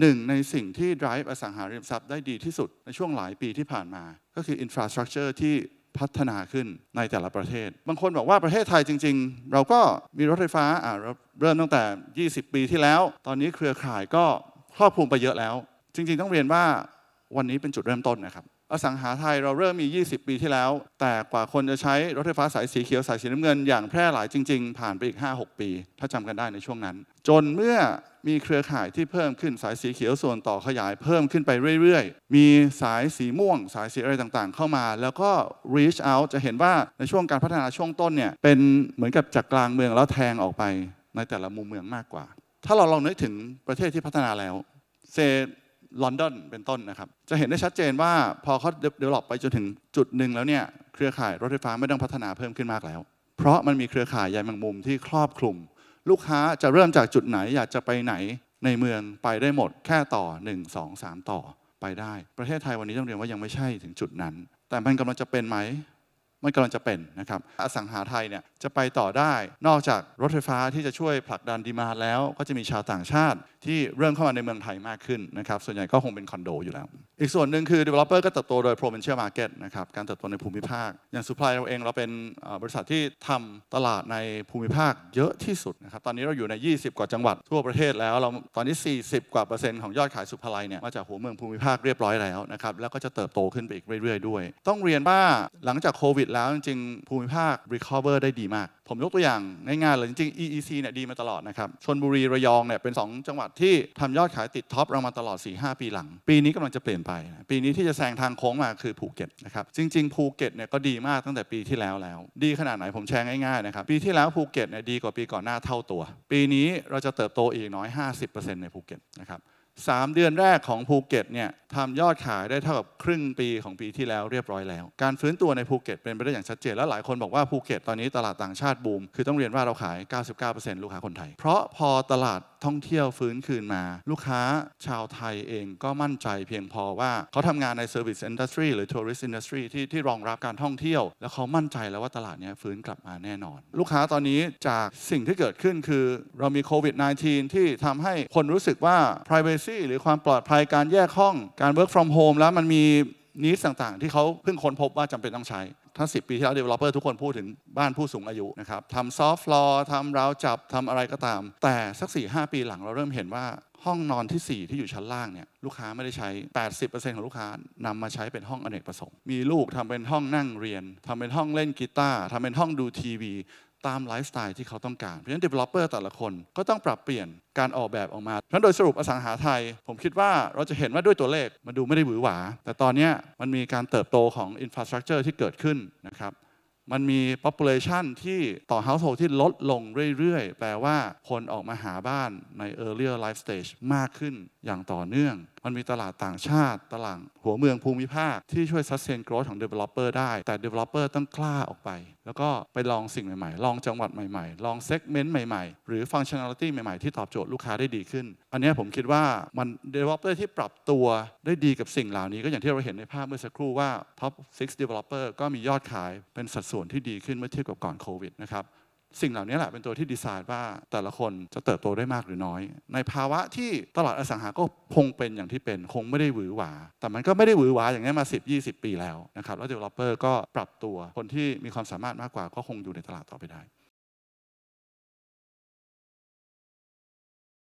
หนึ่งในสิ่งที่ drive อสังหาริมทรัพย์ได้ดีที่สุดในช่วงหลายปีที่ผ่านมา ก็คือ infrastructure ที่พัฒนาขึ้นในแต่ละประเทศ บางคนบอกว่าประเทศไทยจริงๆ เราก็มีรถไฟฟ้าเริ่มตั้งแต่ 20 ปีที่แล้ว ตอนนี้เครือข่ายก็ครอบคลุมไปเยอะแล้ว จริงๆ ต้องเรียนว่าวันนี้เป็นจุดเริ่มต้นนะครับ อสังหาไทยเราเริ่มมี 20 ปีที่แล้ว แต่กว่าคนจะใช้รถไฟฟ้าสายสีเขียวสายสีน้ำเงินอย่างแพร่หลายจริง ๆ ผ่านไปอีก5-6 ปี ถ้าจำกันได้ในช่วงนั้น จนเมื่อมีเครือข่ายที่เพิ่มขึ้นสายสีเขียวส่วนต่อขยายเพิ่มขึ้นไปเรื่อยๆ มีสายสีม่วง สายสีอะไรต่างๆ เข้ามา แล้วก็ reach out จะเห็นว่าในช่วงการพัฒนาช่วงต้นเนี่ยเป็นเหมือนกับจากกลางเมืองแล้วแทงออกไปในแต่ละมุมเมืองมากกว่า ถ้าเราลองนึกถึงประเทศที่พัฒนาแล้วเซลอนดอนเป็นต้นนะครับ จะเห็นได้ชัดเจนว่าพอเขาเดเวล็อปไปจนถึงจุดหนึ่งแล้วเนี่ยเครือข่ายรถไฟฟ้าไม่ต้องพัฒนาเพิ่มขึ้นมากแล้ว เพราะมันมีเครือข่ายใยแมงมุมที่ครอบคลุมลูกค้าจะเริ่มจากจุดไหนอยากจะไปไหนในเมืองไปได้หมดแค่ต่อ 1 2 3 ต่อไปได้ประเทศไทยวันนี้ต้องเรียนว่ายังไม่ใช่ถึงจุดนั้น แต่มันกำลังจะเป็นไหมมันกำลังจะเป็นนะครับอสังหาไทยเนี่ยจะไปต่อได้นอกจากรถไฟฟ้าที่จะช่วยผลักดันดีมาแล้ว ก็จะมีชาวต่างชาติที่เริ่มเข้ามาในเมืองไทยมากขึ้นนะครับส่วนใหญ่ก็คงเป็นคอนโดอยู่แล้วอีกส่วนหนึ่งคือ developer ก็เติบโตโดย provincial market นะครับการเติบโตในภูมิภาค อย่าง supply เราเองเราเป็นบริษัทที่ทำตลาดในภูมิภาคเยอะที่สุดนะครับตอนนี้เราอยู่ใน 20 กว่าจังหวัดทั่วประเทศแล้ว เราตอนนี้ 40 กว่าเปอร์เซ็นต์ของยอดขายสุภาลัยเนี่ยมาจากหัวเมืองภูมิภาคเรียบร้อยแล้วนะครับแล้วก็จะเติบโตขึ้นไปอีกเรื่อยๆด้วยต้องเรียนว่าหลังจากโควิดแล้วจริงๆ ภูมิภาค recover ได้ดีมาก ผมยกตัวอย่างง่ายๆเลยจริงๆ EEC เนี่ยดีมาตลอดนะครับชนบุรีระยองเนี่ยเป็น 2 จังหวัดที่ทำยอดขายติดท็อปเรามาตลอด4-5ปีหลัง ปีนี้กำลังจะเปลี่ยนไป ปีนี้ที่จะแซงทางโค้งมาคือภูเก็ตนะครับจริงๆภูเก็ตเนี่ยก็ดีมากตั้งแต่ปีที่แล้วแล้วดีขนาดไหนผมแชร์ง่ายๆนะครับปีที่แล้วภูเก็ตเนี่ยดีกว่าปีก่อนหน้าเท่าตัว ปีนี้เราจะเติบโตอีกน้อย50%ในภูเก็ตนะครับสามเดือนแรกของภูเก็ตเนี่ยทำยอดขายได้เท่ากับครึ่งปีของปีที่แล้วเรียบร้อยแล้ว การฟื้นตัวในภูเก็ตเป็นไปได้อย่างชัดเจนแล้วหลายคนบอกว่าภูเก็ตตอนนี้ตลาดต่างชาติบูมคือต้องเรียนว่าเราขาย 99%ลูกค้าคนไทย เพราะพอตลาดท่องเที่ยวฟื้นคืนมา ลูกค้าชาวไทยเองก็มั่นใจเพียงพอว่าเขาทำงานในเซอร์วิสอินดัสทรีหรือทัวริสอินดัสทรที่ที่รองรับการท่องเที่ยว แล้วเขามั่นใจแล้วว่าตลาดนี้ฟื้นกลับมาแน่นอน ลูกค้าตอนนี้จากสิ่งที่เกิดขึ้นคือเรามีโควิด -19 ที่ทำให้คนรู้สึกว่า Privacy หรือความปลอดภัยการแยกห้องการ Work from home แล้วมันมีนิสต่างๆ ที่เขาเพิ่งค้นพบว่าจำเป็นต้องใช้ทั้งสิปีที่แล้วลลอปเปอร์ทุกคนพูดถึงบ้านผู้สูงอายุนะครับทำซอฟต์ฟลอร์ทำราวจับทำอะไรก็ตาม แต่สัก4-5ปีหลังเราเริ่มเห็นว่าห้องนอนที่4ที่อยู่ชั้นล่างเนี่ยลูกค้าไม่ได้ใช้ 80%ของลูกค้านำมาใช้เป็นห้องอเนกประสงค์ มีลูกทำเป็นห้องนั่งเรียนทำเป็นห้องเล่นกีตาร์ทำเป็นห้องดูทีวีตามไลฟ์สไตล์ที่เขาต้องการ เพราะฉะนั้น developer แต่ละคนก็ต้องปรับเปลี่ยนการออกแบบออกมา เพราะฉะนั้นโดยสรุปอสังหาไทย ผมคิดว่าเราจะเห็นว่าด้วยตัวเลข มันดูไม่ได้หวือหวา แต่ตอนนี้มันมีการเติบโตของอินฟราสตรักเจอร์ที่เกิดขึ้นนะครับมันมี population ที่ต่อ household ที่ลดลงเรื่อย ๆ แปลว่าคนออกมาหาบ้านใน earlier life stage มากขึ้นอย่างต่อเนื่อง มันมีตลาดต่างชาติตลาดหัวเมืองภูมิภาคที่ช่วย sustain growth ของ developer ได้ แต่ developer ต้องกล้าออกไป แล้วก็ไปลองสิ่งใหม่ๆ ลองจังหวัดใหม่ ๆ ลอง segment ใหม่ๆ หรือ functionality ใหม่ๆที่ตอบโจทย์ลูกค้าได้ดีขึ้น อันนี้ผมคิดว่ามัน developer ที่ปรับตัวได้ดีกับสิ่งเหล่านี้ ก็อย่างที่เราเห็นในภาพเมื่อสักครู่ว่า top 6 developer ก็มียอดขายเป็นสัดส่วนที่ดีขึ้นเมื่อเทียบกับก่อนโควิดนะครับสิ่งเหล่านี้แหละเป็นตัวที่ดีไซน์ว่าแต่ละคนจะเติบโตได้มากหรือน้อย ในภาวะที่ตลาดอสังหา ก็คงเป็นอย่างที่เป็น คงไม่ได้หวือหวาแต่มันก็ไม่ได้หวือหวา อย่างนี้มา 10 20 ปีแล้วนะครับแล้วเดเวลลอปเปอร์ก็ปรับตัวคนที่มีความสามารถมากกว่าก็คงอยู่ในตลาดต่อไปได้